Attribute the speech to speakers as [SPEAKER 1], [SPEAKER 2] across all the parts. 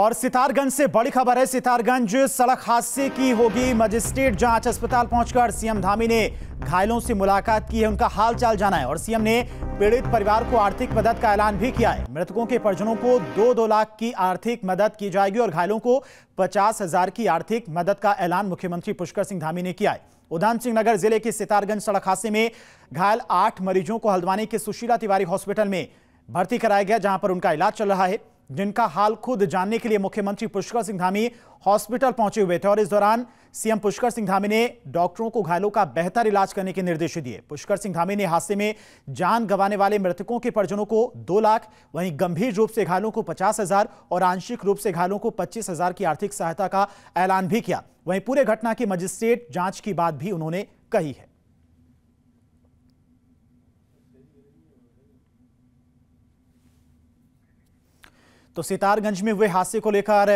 [SPEAKER 1] और सितारगंज से बड़ी खबर है सितारगंज सड़क हादसे की होगी मजिस्ट्रेट जांच अस्पताल पहुंचकर सीएम धामी ने घायलों से मुलाकात की है उनका हाल चाल जाना है और सीएम ने पीड़ित परिवार को आर्थिक मदद का ऐलान भी किया है मृतकों के परिजनों को दो दो लाख की आर्थिक मदद की जाएगी और घायलों को पचास हजार की आर्थिक मदद का ऐलान मुख्यमंत्री पुष्कर सिंह धामी ने किया है उधम सिंह नगर जिले के सितारगंज सड़क हादसे में घायल आठ मरीजों को हल्द्वानी के सुशीला तिवारी हॉस्पिटल में भर्ती कराया गया जहां पर उनका इलाज चल रहा है जिनका हाल खुद जानने के लिए मुख्यमंत्री पुष्कर सिंह धामी हॉस्पिटल पहुंचे हुए थे और इस दौरान सीएम पुष्कर सिंह धामी ने डॉक्टरों को घायलों का बेहतर इलाज करने के निर्देश दिए पुष्कर सिंह धामी ने हादसे में जान गंवाने वाले मृतकों के परिजनों को दो लाख वहीं गंभीर रूप से घायलों को पचास हजार और आंशिक रूप से घायलों को पच्चीस हजार की आर्थिक सहायता का ऐलान भी किया वहीं पूरे घटना की मजिस्ट्रेट जांच की बात भी उन्होंने कही है तो सितारगंज में हुए हादसे को लेकर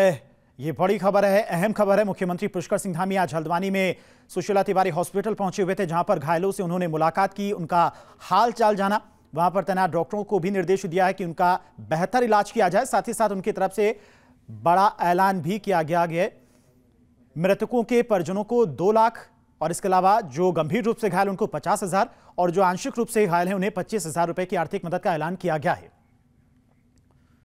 [SPEAKER 1] ये बड़ी खबर है अहम खबर है मुख्यमंत्री पुष्कर सिंह धामी आज हल्द्वानी में सुशीला तिवारी हॉस्पिटल पहुंचे हुए थे जहां पर घायलों से उन्होंने मुलाकात की उनका हाल चाल जाना वहां पर तैनात डॉक्टरों को भी निर्देश दिया है कि उनका बेहतर इलाज किया जाए साथ ही साथ उनकी तरफ से बड़ा ऐलान भी किया गया है मृतकों के परिजनों को दो लाख और इसके अलावा जो गंभीर रूप से घायल उनको पचास हजार और जो आंशिक रूप से घायल है उन्हें पच्चीस हजार रुपए की आर्थिक मदद का ऐलान किया गया है